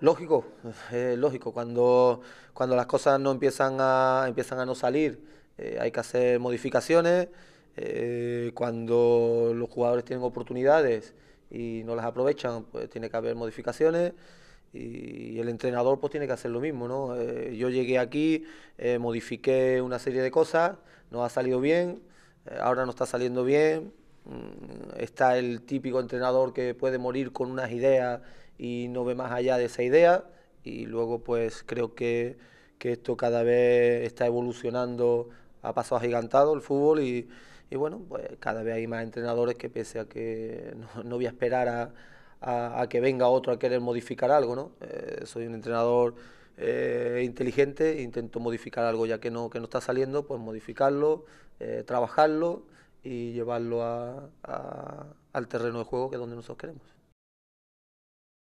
Lógico, eh, lógico. Cuando, cuando las cosas no empiezan a, empiezan a no salir, eh, hay que hacer modificaciones. Eh, cuando los jugadores tienen oportunidades y no las aprovechan, pues tiene que haber modificaciones. Y, el entrenador pues tiene que hacer lo mismo, ¿no? yo llegué aquí, modifiqué una serie de cosas, no ha salido bien, ahora no está saliendo bien, Mm, está el típico entrenador que puede morir con unas ideas y no ve más allá de esa idea. Y luego, pues creo que, esto cada vez está evolucionando a paso agigantado el fútbol y, bueno, pues cada vez hay más entrenadores que pese a que no, voy a esperar a, que venga otro a querer modificar algo, ¿no? Eh, soy un entrenador eh, inteligente, intento modificar algo ya que no, que no está saliendo, pues modificarlo, eh, trabajarlo y llevarlo al terreno de juego que es donde nosotros queremos.